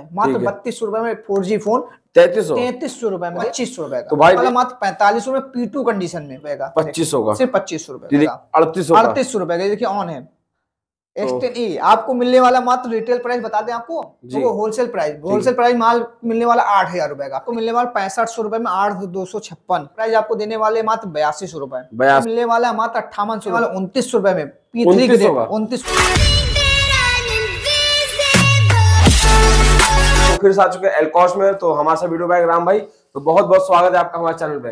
मात्र बत्तीस सौ रुपए में फोर जी फोन तैतीस सौ तैतीस सौ रुपए में पच्चीस सौ रुपए का तो भाई मतलब मात्र पैंतालीस रुपए पी टू कंडीशन में पच्चीस सौ का सिर्फ पच्चीस सौ रुपए अड़तीस अड़तीस सौ रुपए का देखिए ऑन है तो- एक्सटेन ई आपको मिलने वाला मात्र रिटेल प्राइस बता दें आपको तो होलसेल प्राइस होलसेल प्राइस माल मिलने वाला आठ हजार रुपए का आपको मिलने वाला पैंसठ सौ रुपए में आठ दो सौ छप्पन प्राइस आपको देने वाले मात्र बयासी सौ रुपए मिलने वाला मात्र अट्ठावन सौ वाला उन्तीस सौ रुपए में पी थ्री उन्तीस फिर से आ चुके हैं एलकॉस में तो हमारे साथ वीडियो बैग राम भाई तो बहुत बहुत स्वागत है आपका हमारे चैनल पे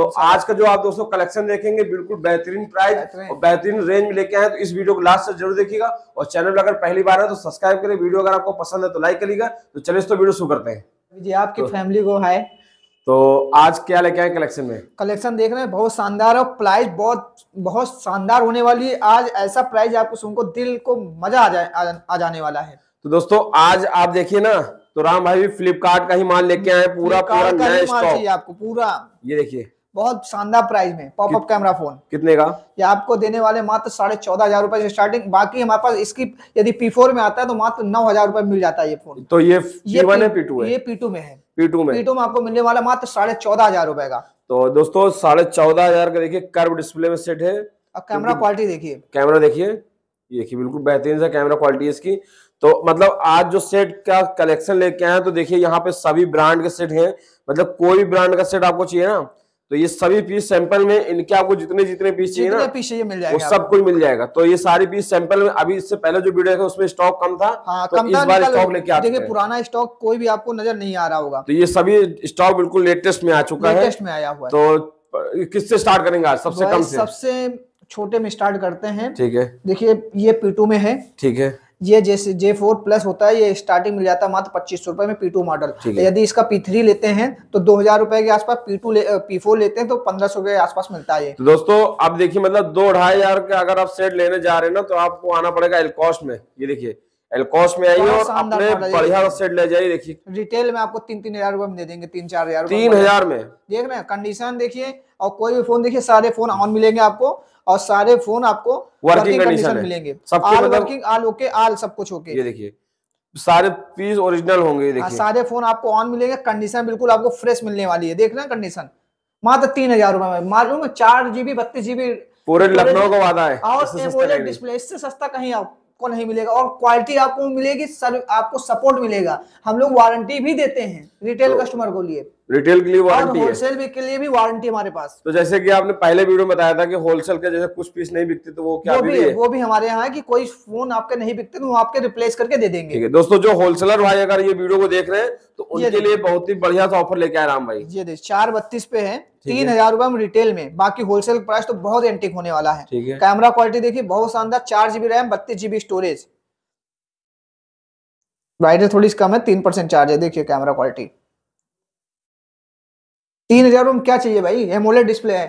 तो आज का जो आप दोस्तों कलेक्शन देखेंगे बिल्कुल बेहतरीन प्राइस और बेहतरीन रेंज में लेके आए तो इस वीडियो को लास्ट से जरूर देखिएगा और चैनल पर अगर पहली बार है तो सब्सक्राइब करें वीडियो अगर आपको पसंद है तो लाइक करिएगा तो चले तो वीडियो शुरू करते हैं जी आपकी फैमिली तो- को है तो आज क्या लेके आए कलेक्शन में कलेक्शन देख रहे हैं बहुत शानदार और प्राइस बहुत बहुत शानदार होने वाली है आज ऐसा प्राइस आपको सुनकर दिल को मजा आ, जा, आ जाने वाला है तो दोस्तों आज आप देखिए ना तो राम भाई भी फ्लिपकार्ट का ही माल लेके आए पूरा पूरा का नया स्टॉक आपको पूरा ये देखिए बहुत शानदार प्राइस में पॉपअप कैमरा फोन कितने का ये आपको देने वाले मात्र साढ़े चौदह हजार रूपए से स्टार्टिंग बाकी हमारे पास इसकी यदि पी फोर में आता है तो मात्र नौ हजार रूपए मिल जाता है ये फोन तो ये ये वन है P2 है ये P2 में है P2 में P2 में आपको मिलने वाला मात्र साढ़े चौदह हजार रूपए का तो दोस्तों साढ़े चौदह हजार का देखिये कर्व डिस्प्ले में सेट है कैमरा क्वालिटी देखिए कैमरा देखिए ये बिल्कुल बेहतरीन सा कैमरा क्वालिटी है इसकी तो मतलब आज जो सेट का कलेक्शन लेके आए हैं तो देखिए यहाँ पे सभी ब्रांड के सेट हैं मतलब कोई भी ब्रांड का सेट आपको चाहिए ना तो ये सभी पीस सैंपल में इनके आपको जितने जितने पीस चाहिए ना पीस ये मिल जाएगा वो सब कुछ मिल जाएगा तो ये सारी पीस सैंपल में अभी इससे पहले जो वीडियो है उसमें स्टॉक कम था हाँ, तो कम इस देखिए पुराना स्टॉक कोई भी आपको नजर नहीं आ रहा होगा तो ये सभी स्टॉक बिल्कुल लेटेस्ट में आ चुका है लेटेस्ट में आया हुआ तो किससे स्टार्ट करेंगे आज सबसे तो कम सबसे छोटे में स्टार्ट करते हैं ठीक है देखिए ये पीटू में है ठीक है ये जैसे जे फोर प्लस होता है ये स्टार्टिंग मिल जाता है मात्र पच्चीस सौ रुपए में पी टू मॉडल यदि इसका पी थ्री लेते हैं तो दो हजार रुपए के आसपास पी टू पी फोर लेते हैं तो पंद्रह सौ के आसपास मिलता है तो दोस्तों आप देखिए मतलब दो ढाई हजार का अगर आप सेट लेने जा रहे हैं ना तो आपको आना पड़ेगा एलकॉस्ट में ये देखिए एलकॉस्ट में आइए और अपने बढ़िया सेट ले जाइए देखिए रिटेल में आपको तीन तीन हजार रुपए में दे देंगे तीन चार हजार तीन हजार में देख रहे हैं कंडीशन देखिए और कोई भी फोन देखिए सारे फोन ऑन मिलेंगे आपको और सारे फोन आपको वर्किंग कंडीशन मिलेंगे आल वर्किंग आल ओके आल सब कुछ ओके ये देखिए सारे पीस ओरिजिनल होंगे हाँ, देखिए सारे फोन आपको ऑन मिलेंगे कंडीशन बिल्कुल आपको फ्रेश मिलने वाली है देख रहे हैं कंडीशन मात्र तीन हजार रुपए में मालूम है चार जीबी बत्तीस जीबी पूरे लखनऊ का वादा है और डिस्प्ले इससे सस्ता कहीं आपको नहीं मिलेगा और क्वालिटी आपको मिलेगी सर आपको सपोर्ट मिलेगा हम लोग वारंटी भी देते हैं रिटेल कस्टमर तो को लिए रिटेल के लिए वारंटी है होलसेल के लिए भी वारंटी हमारे पास तो जैसे कि आपने पहले वीडियो में बताया था कि होलसेल के जैसे कुछ पीस नहीं बिकते तो वो क्या वो भी भी है? वो भी हमारे यहाँ है कि कोई फोन आपके नहीं बिकते तो वो आपके रिप्लेस करके दे देंगे ठीक है दोस्तों जो होलसेलर भाई अगर ये वीडियो को देख रहे हैं तो उनके लिए बहुत ही बढ़िया सा ऑफर लेके आए राम भाई ये देखिए चार बत्तीस पे है तीन हजार रूपए में रिटेल में बाकी होलसेल प्राइस तो बहुत एंटिक होने वाला है कैमरा क्वालिटी देखिए बहुत शानदार चार जीबी रैम बत्तीस जीबी स्टोरेज ब्राइटनेस थोड़ी कम है तीन परसेंट चार्ज है देखिए कैमरा क्वालिटी तीन हजार में क्या चाहिए भाई एमोलेड डिस्प्ले है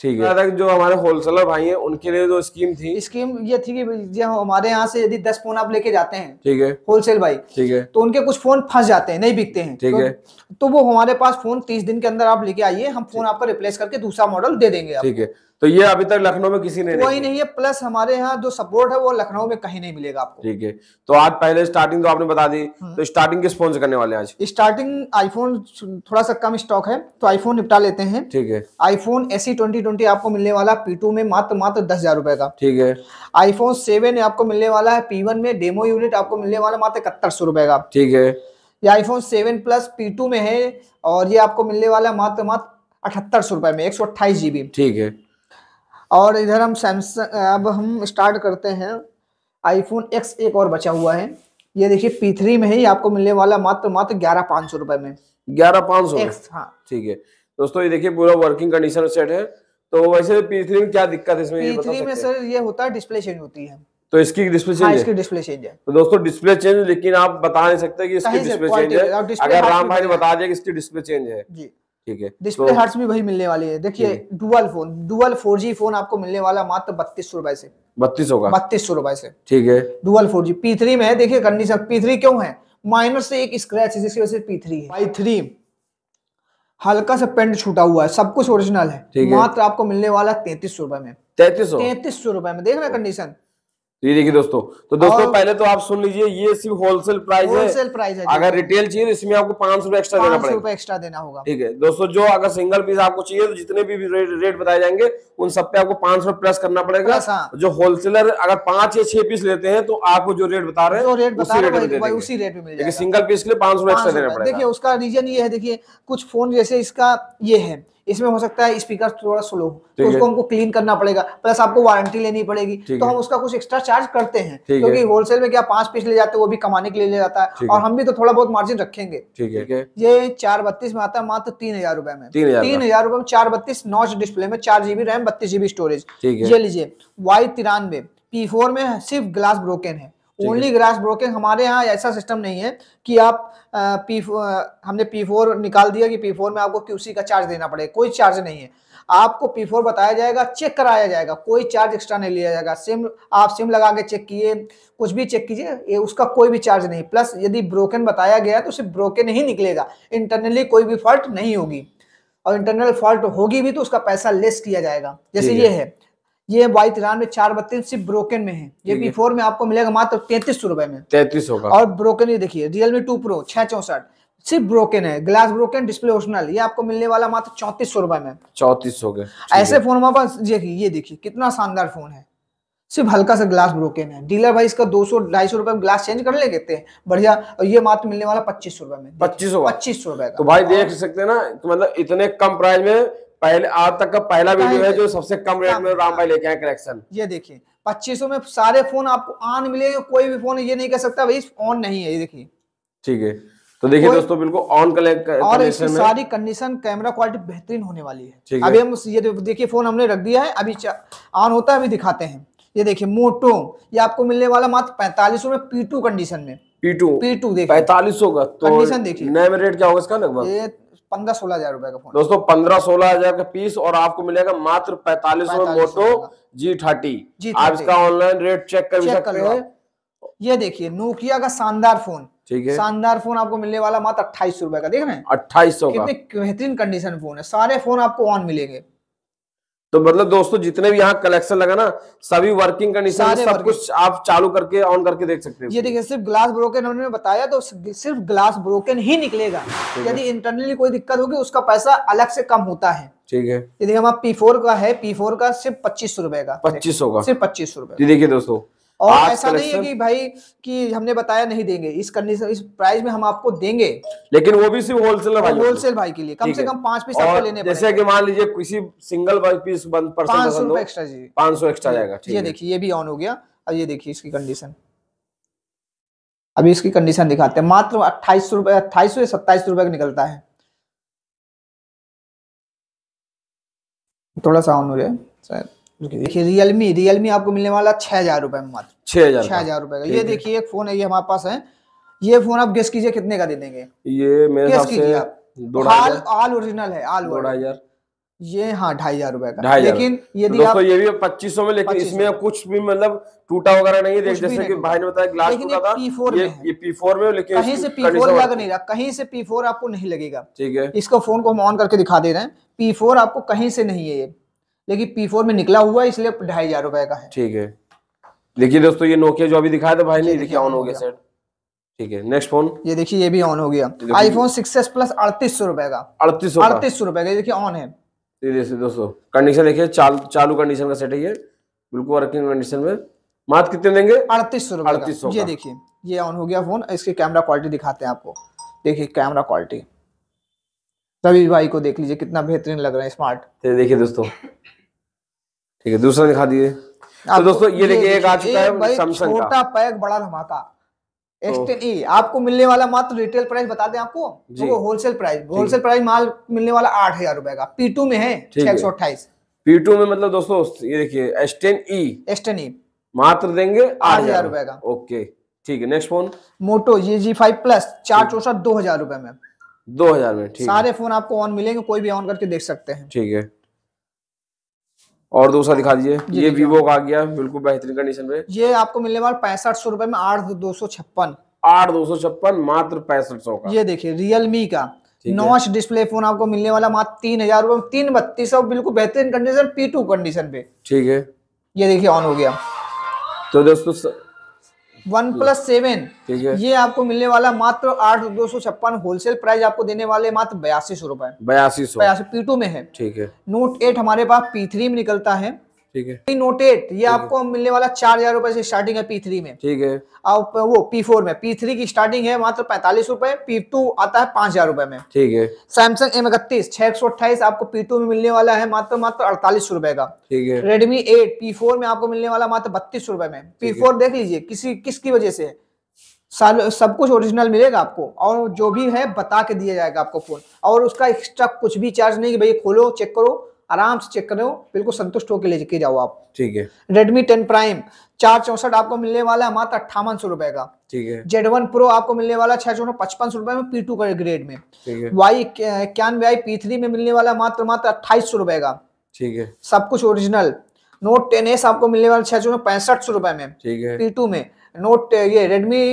ठीक है जो हमारे होलसेलर भाई हैं उनके लिए जो स्कीम थी स्कीम ये थी कि हाँ, हमारे यहाँ से यदि दस फोन आप लेके जाते हैं ठीक है होलसेल भाई ठीक है तो उनके कुछ फोन फंस जाते हैं नहीं बिकते हैं ठीक तो है तो, तो वो हमारे पास फोन तीस दिन के अंदर आप लेके आइए हम फोन आपका रिप्लेस करके दूसरा मॉडल दे देंगे ठीक है तो ये अभी तक लखनऊ में किसी ने कोई नहीं है प्लस हमारे यहाँ जो सपोर्ट है वो लखनऊ में कहीं नहीं मिलेगा आपको ठीक है तो आज पहले स्टार्टिंग तो आपने बता दी हाँ। तो स्टार्टिंग किस फोन से करने वाले आज स्टार्टिंग आईफोन थोड़ा सा कम स्टॉक है तो आईफोन निपटा लेते हैं ठीक है आईफोन एसी ट्वेंटी ट्वेंटी आपको मिलने वाला है पी में मात्र मात्र दस हजार रुपए का ठीक है आईफोन सेवन आपको मिलने वाला है पी वन में डेमो यूनिट आपको मिलने वाला मात्र इकहत्तर सौ रुपए का ठीक है ये iPhone seven plus P two में है और ये आपको मिलने वाला है मात्र मात्र अठहत्तर सौ रुपए में एक सौ अट्ठाईस जीबी ठीक है और इधर हम सैमसंग अब हम स्टार्ट करते हैं आईफोन एक्स एक और बचा हुआ है ये देखिए पी थ्री में ही आपको मिलने वाला मात्र मात्र ग्यारह पाँच सौ रुपए में ग्यारह पाँच सौ हाँ ठीक है दोस्तों ये देखिए पूरा वर्किंग कंडीशन सेट है तो वैसे पी थ्री में क्या दिक्कत है इसमें पी थ्री में सर ये होता है डिस्प्ले चेंज होती है तो इसकी डिस्प्ले चेंज हाँ, इसकी डिस्प्ले चेंज है तो दोस्तों डिस्प्ले चेंज लेकिन आप बता नहीं सकते कि इसकी डिस्प्ले चेंज है अगर राम भाई ने बता दिया कि इसकी डिस्प्ले चेंज है जी ठीक है डिस्प्ले तो, हर्ट्स भी वही मिलने वाली है देखिए dual phone dual 4G phone आपको मिलने वाला मात्र बत्तीस सौ रुपए से बत्तीस होगा बत्तीस सौ रुपए से ठीक है dual four G P three में है देखिए कंडीशन थ्री क्यों है माइनस से एक स्क्रैच है जिसकी वजह से पी थ्री है पी थ्री हल्का सा पेंट छूटा हुआ है सब कुछ ओरिजिनल है मात्र आपको मिलने वाला तैतीस सौ रुपए में तैतीस सौ तैतीस सौ रुपए में देख रहे कंडीशन ये देखिए दोस्तों तो दोस्तों पहले तो आप सुन लीजिए ये सिर्फ होलसेल प्राइस है होलसेल प्राइस है अगर रिटेल चाहिए तो इसमें आपको पांच सौ एक्स्ट्रा देना पड़ेगा एक्स्ट्रा देना होगा ठीक है दोस्तों जो अगर सिंगल पीस आपको चाहिए तो जितने भी रेट, रेट बताए जाएंगे उन सब पे आपको पांच सौ प्लस करना पड़ेगा हाँ। जो होलसेलर अगर पांच या छह पीस लेते हैं तो आपको जो रेट बता रहे उसी रेट में उसी रेट में सिंगल पीस के लिए पांच सौ एक्स्ट्रा देना पड़ेगा देखिए उसका रीजन ये है देखिए कुछ फोन जैसे इसका ये है इसमें हो सकता है स्पीकर थोड़ा स्लो तो उसको हमको क्लीन करना पड़ेगा प्लस आपको वारंटी लेनी पड़ेगी तो हम उसका कुछ एक्स्ट्रा चार्ज करते हैं क्योंकि होलसेल में क्या पांच पीस ले जाते हैं वो भी कमाने के लिए ले जाता है और हम भी तो थोड़ा बहुत मार्जिन रखेंगे ठीक है ये चार बत्तीस में आता है मात्र तीन हजार रुपए में तीन हजार रुपए में चार बत्तीस नॉच डिस्प्ले में चार जीबी रैम बत्तीस जीबी स्टोरेज ये लीजिए वाई तिरानवे पी फोर में सिर्फ ग्लास ब्रोकन है ओनली ग्रास ब्रोकिंग हमारे यहाँ ऐसा सिस्टम नहीं है कि आप पी हमने पी फोर निकाल दिया कि पी फोर में आपको क्यूसी का चार्ज देना पड़ेगा कोई चार्ज नहीं है आपको पी फोर बताया जाएगा चेक कराया जाएगा कोई चार्ज एक्स्ट्रा नहीं लिया जाएगा सिम आप सिम लगा के चेक किए कुछ भी चेक कीजिए ये उसका कोई भी चार्ज नहीं प्लस यदि ब्रोकन बताया गया है तो सिर्फ ब्रोकन ही निकलेगा इंटरनली कोई भी फॉल्ट नहीं होगी और इंटरनल फॉल्ट होगी भी तो उसका पैसा लेस किया जाएगा जैसे ये है ये वाई तिरान में चार बत्तीस सिर्फ ब्रोकन में है ये पी फोर में आपको मिलेगा मात्र तैतीस सौ रुपए में तैतीस होगा और ब्रोकन ये देखिए रियलमी टू प्रो छह चौसठ सिर्फ ब्रोकन है ग्लास ब्रोकन डिस्प्ले ओरिजिनल ये आपको मिलने वाला मात्र चौतीस सौ रुपए में चौतीस सौ ऐसे फोन हमारे पास देखिए ये देखिए कितना शानदार फोन है सिर्फ हल्का सा ग्लास ब्रोकन है डीलर भाई इसका दो सौ ढाई सौ रुपए में ग्लास चेंज कर ले कहते हैं बढ़िया और ये मात्र मिलने वाला पच्चीस सौ रुपए में पच्चीस सौ पच्चीस सौ रुपए तो भाई देख सकते हैं ना तो मतलब इतने कम प्राइस में पहले आज तक का पहला वीडियो है जो सबसे कम रेट में राम भाई हाँ। लेके आए कलेक्शन ये देखिए पच्चीस में सारे फोन आपको ऑन मिलेगा कोई भी फोन ये नहीं कह सकता भाई ऑन नहीं है ये देखिए ठीक है तो देखिए दोस्तों बिल्कुल ऑन कलेक्ट और सारी कंडीशन कैमरा क्वालिटी बेहतरीन होने वाली है अभी हम ये देखिए फोन हमने रख दिया है अभी ऑन होता है अभी दिखाते हैं ये देखिए मोटो ये आपको मिलने वाला मात्र पैंतालीस में पी कंडीशन में पी टू पी टू देखिए पैंतालीस होगा तो कंडीशन देखिए नए में रेट क्या होगा इसका लगभग पंद्रह सोलह हजार रुपए का फोन दोस्तों पंद्रह सोलह हजार का पीस और आपको मिलेगा मात्र पैंतालीस में मोटो जी थर्टी आप इसका ऑनलाइन रेट चेक कर ये देखिए नोकिया का शानदार फोन ठीक है शानदार फोन आपको मिलने वाला मात्र अट्ठाईस रुपए का देख रहे हैं अट्ठाईस बेहतरीन कंडीशन फोन है सारे फोन आपको ऑन मिलेंगे तो मतलब दोस्तों जितने भी यहाँ कलेक्शन लगा ना सभी वर्किंग कंडीशन सब कुछ आप चालू करके ऑन करके देख सकते हैं ये देखिए सिर्फ ग्लास ब्रोकन उन्होंने बताया तो सिर्फ ग्लास ब्रोकन ही निकलेगा यदि इंटरनली कोई दिक्कत होगी उसका पैसा अलग से कम होता है ठीक है यदि हमारा पी फोर का है पी फोर का सिर्फ पच्चीस सौ रुपए का पच्चीस सौ का सिर्फ पच्चीस सौ रुपए देखिए दोस्तों और ऐसा नहीं है कि भाई कि हमने बताया नहीं देंगे इस कंडीशन इस प्राइस में हम आपको देंगे लेकिन वो भी सिर्फ होलसेलर भाई होलसेल भाई के लिए कम से कम पांच पीस आपको लेने जैसे कि मान लीजिए किसी सिंगल पीस बंद पर पांच सौ रुपए एक्स्ट्रा जी पांच सौ एक्स्ट्रा जाएगा ये देखिए ये भी ऑन हो गया अब ये देखिए इसकी कंडीशन अभी इसकी कंडीशन दिखाते हैं मात्र अट्ठाईस रुपए अट्ठाईस या सत्ताईस रुपए का निकलता है थोड़ा सा ऑन हो जाए शायद देखिए रियलमी रियलमी आपको मिलने वाला छह हजार रुपए में मात्र छह हजार छह हजार रुपए का ये देखिए एक फोन है ये हमारे पास है ये फोन आप गेस कीजिए कितने का दे देंगे ये मेरे गेस कीजिए आप ओरिजिनल है आल ये हाँ ढाई हजार रुपए का लेकिन यदि आप ये भी पच्चीस सौ में लेकिन इसमें कुछ भी मतलब टूटा वगैरह नहीं देख जैसे कि भाई ने बताया ग्लास लेकिन पी फोर ये पी फोर में लेकिन कहीं से पी फोर लग नहीं रहा कहीं से पी फोर आपको नहीं लगेगा ठीक है इसको फोन को हम ऑन करके दिखा दे रहे हैं पी फोर आपको कहीं से नहीं है ये लेकिन पी फोर में निकला हुआ है इसलिए ढाई हजार रुपए का है ठीक है देखिए दोस्तों ये नोकिया जो अभी दिखाया था भाई ने देखिए ऑन हो गया सेट ठीक है नेक्स्ट फोन ये देखिए ये भी ऑन हो गया आईफोन सिक्स एस प्लस अड़तीस सौ रुपए का अड़तीस सौ अड़तीस सौ रुपए का देखिए ऑन है दोस्तों कंडीशन देखिए चालू कंडीशन का सेट है ये बिल्कुल वर्किंग कंडीशन में मात कितने देंगे अड़तीस सौ अड़तीस सौ ये देखिए ये ऑन हो गया फोन इसके कैमरा क्वालिटी दिखाते हैं आपको देखिए कैमरा क्वालिटी सभी भाई को देख लीजिए कितना बेहतरीन लग रहा है स्मार्ट देखिए दोस्तों ठीक है दूसरा दिखा दिए तो दोस्तों ये देखिए एक आ चुका है सैमसंग छोटा पैक बड़ा धमाका एक्सटेन तो- ई e, आपको मिलने वाला मात्र रिटेल प्राइस बता दें आपको तो होलसेल प्राइस होलसेल प्राइस माल मिलने वाला आठ हजार रुपए का पी टू में है छह सौ अट्ठाईस पी टू में मतलब दोस्तों ये देखिए S ten E S ten E मात्र देंगे आठ हजार रुपए का ओके ठीक है नेक्स्ट फोन मोटो ये जी फाइव प्लस चार चौसठ दो हजार रुपए में दो हजार में सारे फोन आपको ऑन मिलेंगे कोई भी ऑन करके देख सकते हैं ठीक है और दूसरा दिखा दीजिए ये विवो का आ गया बिल्कुल बेहतरीन कंडीशन में ये आपको मिलने वाला पैंसठ सौ रुपए में आठ दो सौ छप्पन आठ दो सौ छप्पन मात्र पैंसठ सौ ये देखिए रियलमी का नॉच डिस्प्ले फोन आपको मिलने वाला मात्र तीन हजार रूपए तीन बत्तीस सौ बिल्कुल बेहतरीन कंडीशन पी टू कंडीशन पे ठीक है ये देखिए ऑन हो गया तो दोस्तों वन प्लस सेवन ये आपको मिलने वाला मात्र आठ दो सौ छप्पन होलसेल प्राइस आपको देने वाले मात्र बयासी सौ रुपए बयासी सौ बयासी पी टू में है ठीक है नोट एट हमारे पास पी थ्री में निकलता है ठीक है ये ठीक ये आपको मिलने वाला चार हजार रूपए से स्टार्टिंग है पी थ्री में ठीक है आप वो पी फोर में पी थ्री की स्टार्टिंग है मात्र पैंतालीस रूपए पी टू आता है पांच हजार रूपए में ठीक है सैमसंग एम इकतीस छह सौ अट्ठाईस आपको पी टू में मिलने वाला है मात्र मात्र अड़तालीस रूपए का ठीक है रेडमी एट पी फोर में आपको मिलने वाला मात्र बत्तीस रूपए में पी फोर देख लीजिए किसी किसकी वजह से साल सब कुछ ओरिजिनल मिलेगा आपको और जो भी है बता के दिया जाएगा आपको फोन और उसका एक्स्ट्रा कुछ भी चार्ज नहीं कि भाई खोलो चेक करो आराम से चेक करो बिल्कुल संतुष्ट होकर लेके जाओ आप ठीक है रेडमी टेन प्राइम चार चौसठ आपको मिलने वाला है मात्र अट्ठावन सौ रुपए का ठीक है जेड वन प्रो आपको मिलने वाला छह चौसठ पचपन सौ रुपए में पी टू ग्रेड में वाई इक्यानवे आई पी थ्री में मिलने वाला मात्र मात्र अट्ठाईस सौ रुपए का ठीक है सब कुछ ओरिजिनल नोट टेन एस आपको मिलने वाला छह चौसठ पैंसठ सौ रुपए में ठीक है पी टू में नोट ये रेडमी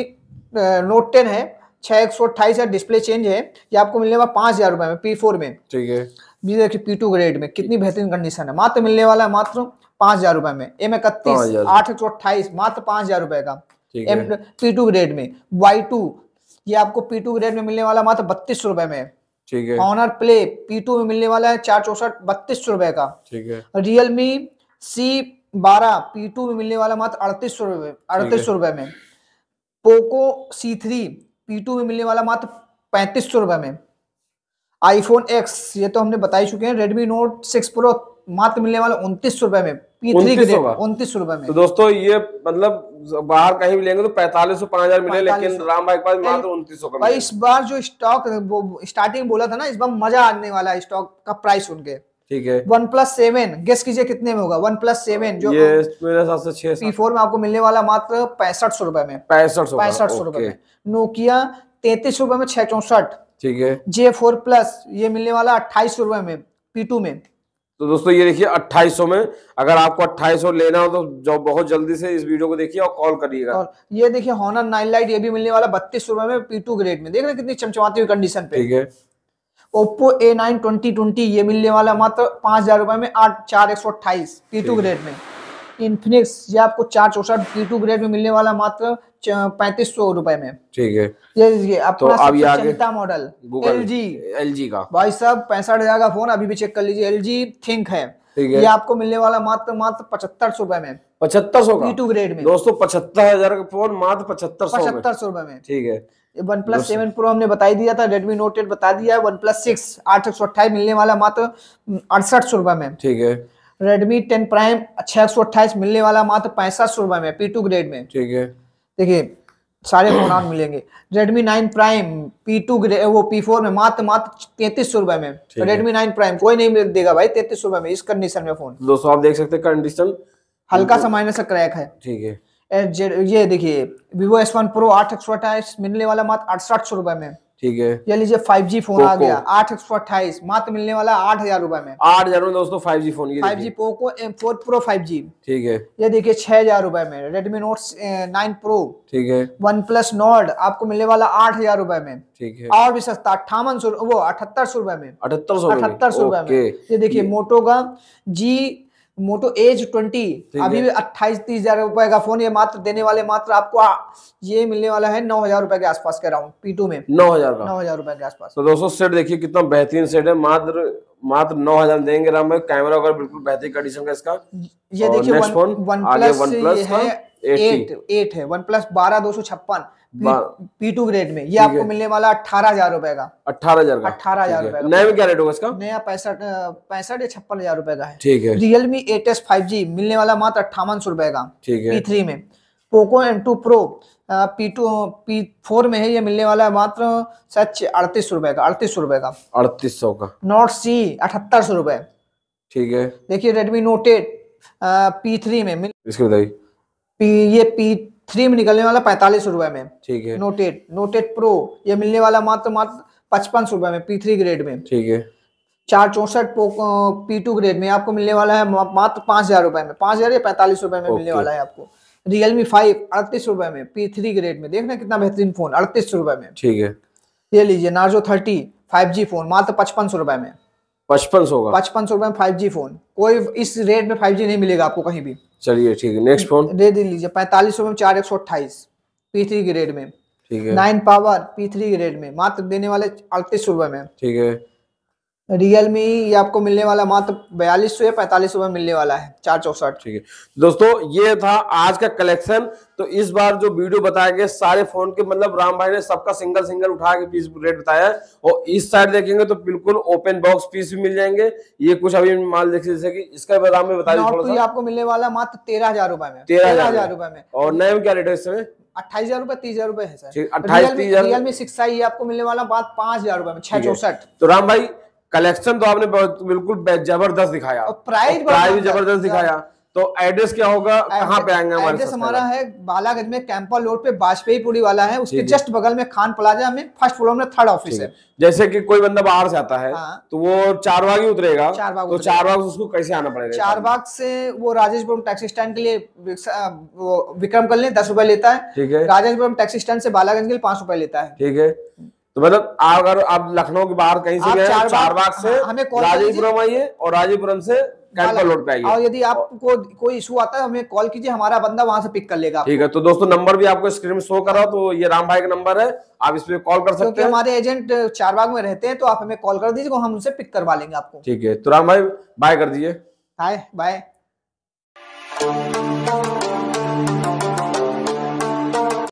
नोट टेन है छह एक सौ अट्ठाईस डिस्प्ले चेंज है ये आपको मिलने वाला पांच हजार रुपए में पी फोर में ठीक है बीस देखिए पी टू ग्रेड में कितनी बेहतरीन कंडीशन है मात्र मिलने वाला है मात्र पांच हजार रुपए में एम इकतीस आठ एक सौ अट्ठाईस मात्र पांच हजार रुपए का एम पी टू ग्रेड में वाई टू ये आपको पी टू ग्रेड में मिलने वाला मात्र बत्तीस सौ रुपए में ठीक है ऑनर प्ले पी टू में मिलने वाला है चार चौसठ बत्तीस सौ रुपए का ठीक है रियलमी सी बारह पी टू में मिलने वाला मात्र अड़तीस सौ रुपए अड़तीस सौ रुपए में Poco C three P two में मिलने वाला मात्र पैंतीस सौ रुपए में आईफोन एक्स ये तो हमने बताई चुके हैं रेडमी नोट सिक्स प्रो मात्र मिलने वाला उन्तीस सौ रुपए में सौ रुपए में तो दोस्तों ये मतलब बाहर कहीं भी लेंगे तो पैंतालीस सौ पांच हजार मिले लेकिन राम भाई के पास मात्र उन्तीस सौ भाई इस बार जो स्टॉक स्टार्टिंग बोला था ना इस बार मजा आने वाला है स्टॉक का प्राइस उनके ठीक है वन प्लस सेवन गेस कीजिए कितने में होगा वन प्लस सेवन जो छह फोर में आपको मिलने वाला मात्र पैंसठ सौ रुपए में पैंसठ सौ पैंसठ सौ रुपए में नोकिया तैतीस रुपए में छह चौसठ ठीक है जे फोर प्लस ये मिलने वाला अट्ठाईस रुपए में पी टू में तो दोस्तों ये देखिए अट्ठाईस में अगर आपको अट्ठाईस लेना हो तो जो बहुत जल्दी से इस वीडियो को देखिए और कॉल करिएगा और ये देखिए हॉनर नाइन लाइट ये भी मिलने वाला बत्तीस रुपए में पी टू ग्रेड में देख रहे कितनी चमचमाती हुई कंडीशन पे ठीक है Oppo A nine twenty twenty ये मिलने वाला मात्र पांच हजार रुपए में आठ चार एक सौ अट्ठाईस पी टू ग्रेड में इन्फिनिक्स ये आपको चार चौसठ पी टू ग्रेड में मिलने वाला मात्र पैंतीस सौ रुपए में ठीक है ये ये अपना तो model L G L G का भाई साहब पैंसठ हजार का फोन अभी भी चेक कर लीजिए एल जी थिंक है ये आपको मिलने वाला मात्र मात्र पचहत्तर सौ रुपए में पचहत्तर सौ टू ग्रेड में दोस्तों पचहत्तर हजार का फोन मात्र पचहत्तर पचहत्तर सौ रुपए में ठीक है वन प्लस सेवन प्रो हमने बताई दिया था रेडमी नोट एट बता दिया वन प्लस सिक्स आठ सौ अट्ठाईस मिलने वाला मात्र अड़सठ सौ रुपए में ठीक है रेडमी टेन प्राइम छह सौ अट्ठाईस मिलने वाला मात्र पैंसठ सौ रुपए में पी टू ग्रेड में ठीक है देखिए सारे फोन आप मिलेंगे Redmi nine prime P two वो पी फोर में मात्र मात्र तैतीस सौ रुपए में रेडमी नाइन प्राइम कोई नहीं मिल देगा भाई तैतीस सौ रुपए में इस कंडीशन में फोन दोस्तों आप देख सकते हैं कंडीशन हल्का सा माइनस का क्रैक है ठीक है ये देखिए वीवो एस वन प्रो आठ एक सौ अट्ठाईस मिलने वाला मात्र अड़सठ सौ रुपए में ठीक है ये लीजिए 5G फोन आ गया आठ एक सौ अट्ठाईस मात्र मिलने वाला आठ हजार रूपए में आठ हजार में दोस्तों 5G फोन ये 5G Poco M4 Pro 5G ठीक है ये देखिए छह हजार रूपए में Redmi Note 9 Pro ठीक है वन प्लस नोट आपको मिलने वाला आठ हजार रूपए में ठीक है और भी सस्ता अट्ठावन सौ वो अठहत्तर सौ रूपये में अठहत्तर सौ अठहत्तर सौ रूपये में ये देखिये मोटो का जी मोटो एज ट्वेंटी अभी भी अट्ठाईस तीस हजार रुपए का फोन ये मात्र देने वाले मात्र आपको आ, हाँ, ये मिलने वाला है नौ हजार रुपए के आसपास के राउंड पी टू में नौ हजार नौ हजार रुपए के आसपास तो दोस्तों सेट देखिए कितना बेहतरीन सेट है मात्र मात्र नौ हजार देंगे राम कैमरा वगैरह बिल्कुल बेहतरीन कंडीशन का इसका ये देखिए वन प्लस ये है एट है वन प्लस बारह दो सौ छप्पन पी टू ग्रेड में ये आपको मिलने वाला अठारह हजार रुपए का अठारह हजार अठारह हजार रुपए नया में क्या रेट होगा इसका नया पैंसठ पैंसठ या छप्पन हजार रुपए का है ठीक है Realme eight S five G मिलने वाला मात्र अट्ठावन सौ रुपए का ठीक है पी थ्री में Poco M two Pro P two P four में है ये मिलने वाला है मात्र सच अड़तीस सौ रुपए का अड़तीस सौ रुपए का अड़तीस सौ का नोट सी अठहत्तर सौ रुपए ठीक है देखिए Redmi Note eight P three में मिल इसके बताइए पी ये पी थ्री में निकलने वाला पैंतालीस रुपए में ठीक है नोटेड नोटेड प्रो ये मिलने वाला मात्र मात्र पचपन रुपए में पी थ्री ग्रेड में ठीक है चार चौसठ पी टू ग्रेड में आपको मिलने वाला है मात्र पांच हजार रुपए में पांच हजार या पैंतालीस रुपए में मिलने वाला है आपको रियलमी फाइव अड़तीस रुपए में पी थ्री ग्रेड में देखना कितना बेहतरीन फोन अड़तीस रुपए में ठीक है ये लीजिए Narzo thirty five G phone मात्र पचपन सौ रुपए में पचपन सौ का पचपन सौ रुपए में फाइव जी फोन कोई इस रेट में फाइव जी नहीं मिलेगा आपको कहीं भी चलिए ठीक है नेक्स्ट फोन दे लीजिए पैंतालीस सौ में चार एक सौ अट्ठाईस पी थ्री ग्रेड में ठीक है nine power P three grade में मात्र देने वाले अड़तीस रुपए में ठीक है रियल मी ये आपको मिलने वाला मात्र बयालीस सौ या पैंतालीस सौ में मिलने वाला है चार चौसठ ठीक है दोस्तों ये था आज का कलेक्शन तो इस बार जो वीडियो बताया गया सारे फोन के मतलब राम भाई ने सबका सिंगल सिंगल उठा के पीस रेट बताया और इस साइड देखेंगे तो बिल्कुल ओपन बॉक्स पीस भी मिल जाएंगे ये कुछ अभी माल देख जैसे कि इसका भी दाम में बता दीजिए तो आपको मिलने वाला मात्र तेरह हजार रुपए में तेरह हजार रुपए में और नए में क्या रेट है इसमें अट्ठाईस हजार रूपए तीस हजार रूपए है सर अट्ठाईस रियलमी सिक्स आई आपको मिलने वाला बात पांच हजार रूपए में छह चौसठ तो राम भाई कलेक्शन तो आपने बिल्कुल जबरदस्त दिखाया प्राइस प्राइस भी जबरदस्त दिखाया तो एड्रेस क्या होगा कहाँ पे आएंगे हमारे एड्रेस हमारा है बालागंज में कैंपा रोड पे पुरी वाला है उसके जस्ट बगल में खान प्लाजा में फर्स्ट फ्लोर में थर्ड ऑफिस है जैसे कि कोई बंदा बाहर से आता है हाँ। तो वो चार बाग ही उतरेगा चार बाग तो चार बाग उसको कैसे आना पड़ेगा चार बाग से वो राजेशपुरम टैक्सी स्टैंड के लिए विक्रम कल ने दस रुपए लेता है ठीक है राजेशपुरम टैक्सी स्टैंड से बालागंज के लिए पांच रुपए लेता है ठीक है तो मतलब अगर आप लखनऊ के बाहर कहीं से गए बाग से हाँ, राजीवपुरम आइए और राजीवपुरम से हाँ, और यदि आपको कोई इशू आता है हमें कॉल कीजिए हमारा बंदा वहां से पिक कर लेगा ठीक है तो दोस्तों नंबर भी आपको स्क्रीन में शो कर रहा तो ये राम भाई का नंबर है आप इस पे कॉल कर सकते हैं हमारे एजेंट चारबाग में रहते हैं तो आप हमें कॉल कर दीजिए हम उनसे पिक करवा लेंगे आपको ठीक है तो राम भाई बाय कर दीजिए हाय बाय